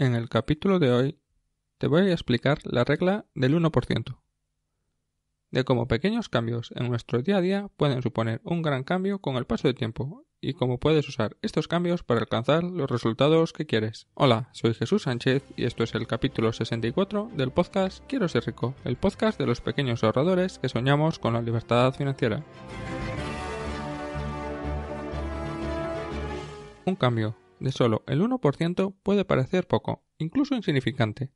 En el capítulo de hoy te voy a explicar la regla del 1%, de cómo pequeños cambios en nuestro día a día pueden suponer un gran cambio con el paso del tiempo y cómo puedes usar estos cambios para alcanzar los resultados que quieres. Hola, soy Jesús Sánchez y esto es el capítulo 64 del podcast Quiero ser rico, el podcast de los pequeños ahorradores que soñamos con la libertad financiera. Un cambio, de solo el 1% puede parecer poco, incluso insignificante.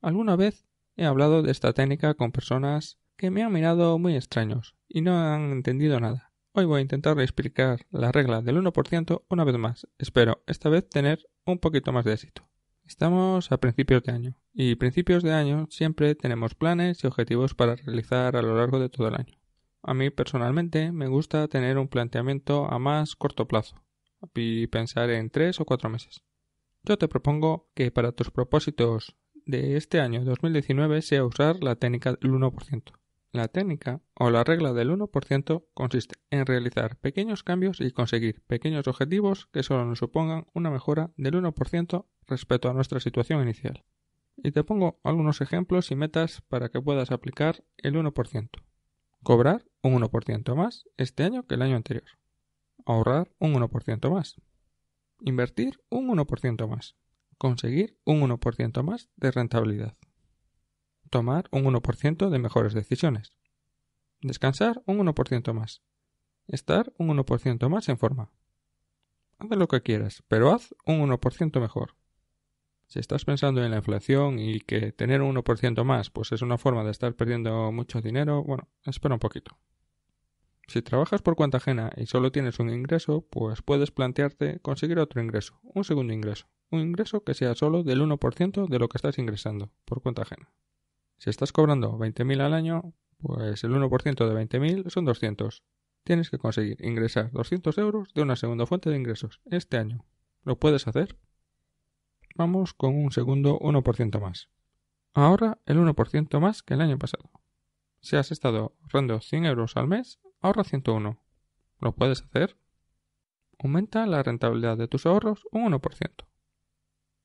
Alguna vez he hablado de esta técnica con personas que me han mirado muy extraños y no han entendido nada. Hoy voy a intentar explicar la regla del 1% una vez más. Espero esta vez tener un poquito más de éxito. Estamos a principios de año y principios de año siempre tenemos planes y objetivos para realizar a lo largo de todo el año. A mí personalmente me gusta tener un planteamiento a más corto plazo y pensar en tres o cuatro meses. Yo te propongo que para tus propósitos de este año 2019 sea usar la técnica del 1%. La técnica o la regla del 1% consiste en realizar pequeños cambios y conseguir pequeños objetivos que solo nos supongan una mejora del 1% respecto a nuestra situación inicial. Y te pongo algunos ejemplos y metas para que puedas aplicar el 1%. Cobrar un 1% más este año que el año anterior ahorrar un 1% más, invertir un 1% más, conseguir un 1% más de rentabilidad, tomar un 1% de mejores decisiones, descansar un 1% más, estar un 1% más en forma. Haz lo que quieras, pero haz un 1% mejor. Si estás pensando en la inflación y que tener un 1% más pues es una forma de estar perdiendo mucho dinero, bueno, espera un poquito. Si trabajas por cuenta ajena y solo tienes un ingreso, pues puedes plantearte conseguir otro ingreso, un segundo ingreso, un ingreso que sea solo del 1% de lo que estás ingresando por cuenta ajena. Si estás cobrando 20.000 al año, pues el 1% de 20.000 son 200. Tienes que conseguir ingresar 200 euros de una segunda fuente de ingresos este año. ¿Lo puedes hacer? Vamos con un segundo 1% más. Ahora el 1% más que el año pasado. Si has estado ahorrando 100 euros al mes, ahorra 101. ¿Lo puedes hacer? Aumenta la rentabilidad de tus ahorros un 1%.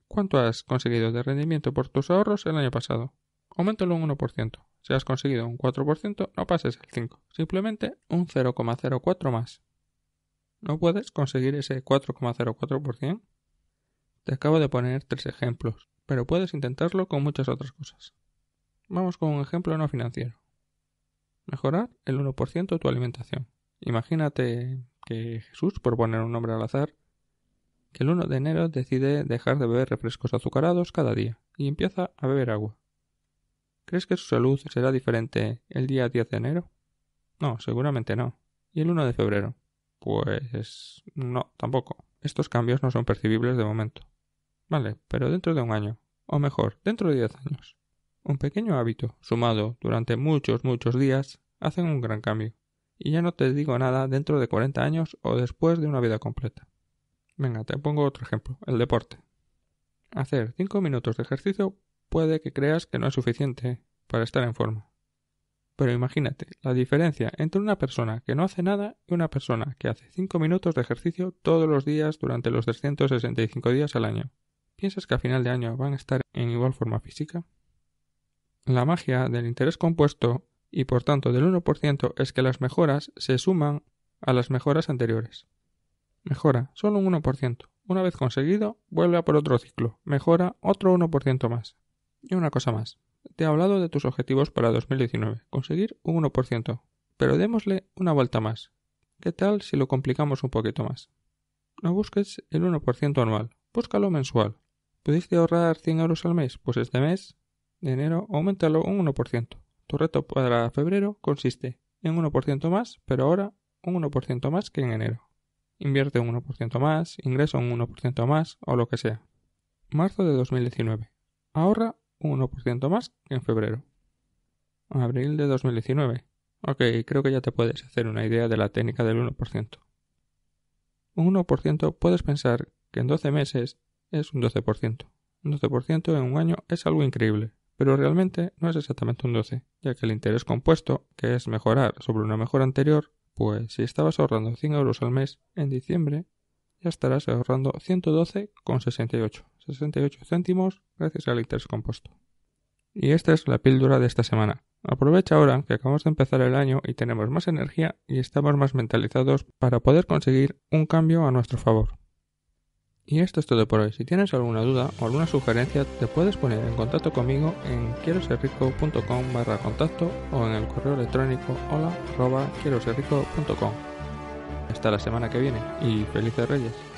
¿Cuánto has conseguido de rendimiento por tus ahorros el año pasado? Aumentalo un 1%. Si has conseguido un 4%, no pases el 5, simplemente un 0,04 más. ¿No puedes conseguir ese 4,04%? Te acabo de poner tres ejemplos, pero puedes intentarlo con muchas otras cosas. Vamos con un ejemplo no financiero. Mejorar el 1% de tu alimentación. Imagínate que Jesús, por poner un nombre al azar, que el 1 de enero decide dejar de beber refrescos azucarados cada día y empieza a beber agua. ¿Crees que su salud será diferente el día 10 de enero? No, seguramente no. ¿Y el 1 de febrero? Pues no, tampoco. Estos cambios no son percibibles de momento. Vale, pero dentro de un año, o mejor, dentro de 10 años. Un pequeño hábito, sumado durante muchos, muchos días, hacen un gran cambio. Y ya no te digo nada dentro de 40 años o después de una vida completa. Venga, te pongo otro ejemplo, el deporte. Hacer 5 minutos de ejercicio puede que creas que no es suficiente para estar en forma. Pero imagínate la diferencia entre una persona que no hace nada y una persona que hace 5 minutos de ejercicio todos los días durante los 365 días al año. ¿Piensas que a final de año van a estar en igual forma física? La magia del interés compuesto y por tanto del 1% es que las mejoras se suman a las mejoras anteriores. Mejora solo un 1%. Una vez conseguido, vuelve a por otro ciclo. Mejora otro 1% más. Y una cosa más. Te he hablado de tus objetivos para 2019. Conseguir un 1%. Pero démosle una vuelta más. ¿Qué tal si lo complicamos un poquito más? No busques el 1% anual. Búscalo mensual. ¿Pudiste ahorrar 100 euros al mes? Pues este mes de enero aumentalo un 1%. Tu reto para febrero consiste en un 1% más, pero ahora un 1% más que en enero. Invierte un 1% más, ingresa un 1% más o lo que sea. Marzo de 2019. Ahorra un 1% más que en febrero. Abril de 2019. Ok, creo que ya te puedes hacer una idea de la técnica del 1%. Un 1% puedes pensar que en 12 meses es un 12%. Un 12% en un año es algo increíble, pero realmente no es exactamente un 12, ya que el interés compuesto, que es mejorar sobre una mejora anterior, pues si estabas ahorrando 100 euros al mes en diciembre, ya estarás ahorrando 112,68, 68 céntimos gracias al interés compuesto. Y esta es la píldora de esta semana. Aprovecha ahora que acabamos de empezar el año y tenemos más energía y estamos más mentalizados para poder conseguir un cambio a nuestro favor. Y esto es todo por hoy. Si tienes alguna duda o alguna sugerencia, te puedes poner en contacto conmigo en quieroserrico.com barra contacto o en el correo electrónico hola Hasta la semana que viene y felices reyes.